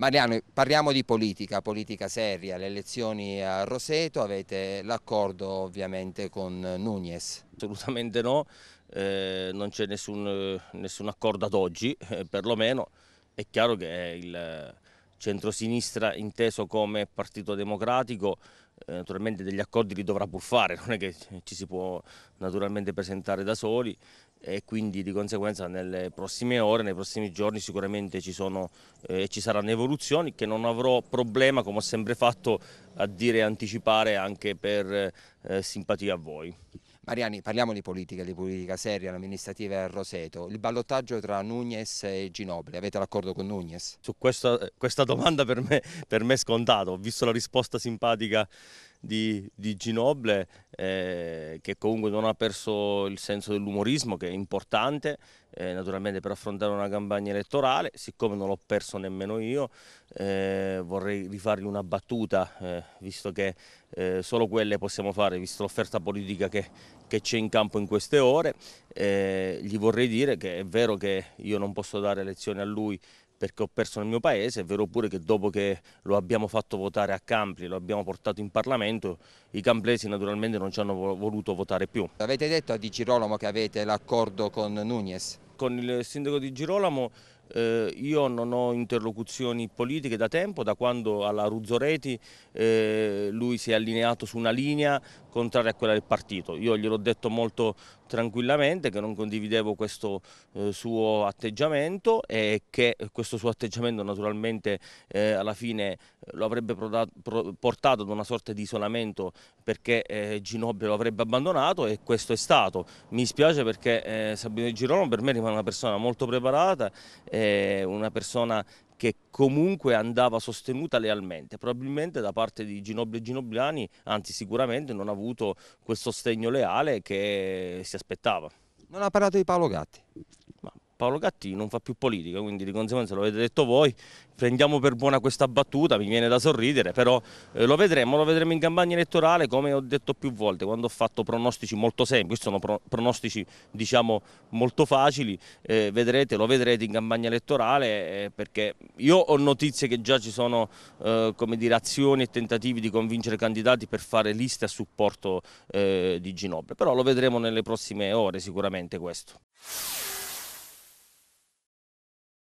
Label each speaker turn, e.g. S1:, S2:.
S1: Mariano, parliamo di politica, politica seria, le elezioni a Roseto, avete l'accordo ovviamente con Nunez? Assolutamente no, eh, non c'è nessun, eh, nessun, accordo ad oggi, eh, perlomeno è chiaro che il centrosinistra inteso come partito democratico, eh, naturalmente degli accordi li dovrà buffare, non è che ci si può naturalmente presentare da soli e quindi di conseguenza nelle prossime ore, nei prossimi giorni sicuramente ci, sono, eh, ci saranno evoluzioni che non avrò problema, come ho sempre fatto, a dire e anticipare anche per eh, simpatia a voi. Mariani, parliamo di politica, di politica seria, l'amministrativa e il Roseto. Il ballottaggio tra Nunez e Ginobili, avete l'accordo con Nunez? Su questa, eh, questa domanda per me, per me è scontato, ho visto la risposta simpatica di, di Ginoble eh, che comunque non ha perso il senso dell'umorismo che è importante eh, naturalmente per affrontare una campagna elettorale siccome non l'ho perso nemmeno io eh, vorrei rifargli una battuta eh, visto che eh, solo quelle possiamo fare visto l'offerta politica che c'è in campo in queste ore eh, gli vorrei dire che è vero che io non posso dare lezioni a lui perché ho perso nel mio paese, è vero pure che dopo che lo abbiamo fatto votare a Campli, lo abbiamo portato in Parlamento, i camplesi naturalmente non ci hanno voluto votare più. Avete detto a Di Girolamo che avete l'accordo con Nunez? Con il sindaco Di Girolamo eh, io non ho interlocuzioni politiche da tempo, da quando alla Ruzzoreti eh, lui si è allineato su una linea contraria a quella del partito. Io gliel'ho detto molto tranquillamente che non condividevo questo eh, suo atteggiamento e che questo suo atteggiamento naturalmente eh, alla fine lo avrebbe portato ad una sorta di isolamento perché eh, Ginobili lo avrebbe abbandonato e questo è stato. Mi spiace perché eh, Sabino Girolamo per me rimane una persona molto preparata. Eh, eh, una persona che comunque andava sostenuta lealmente. Probabilmente da parte di Ginobili e Ginobiliani, anzi sicuramente non ha avuto quel sostegno leale che si aspettava. Non ha parlato di Paolo Gatti. Paolo Gatti non fa più politica, quindi di conseguenza lo avete detto voi, prendiamo per buona questa battuta, mi viene da sorridere, però eh, lo vedremo, lo vedremo in campagna elettorale come ho detto più volte, quando ho fatto pronostici molto semplici, sono pro pronostici diciamo molto facili, eh, vedrete, lo vedrete in campagna elettorale eh, perché io ho notizie che già ci sono eh, come dire, azioni e tentativi di convincere candidati per fare liste a supporto eh, di Ginobile, però lo vedremo nelle prossime ore sicuramente questo.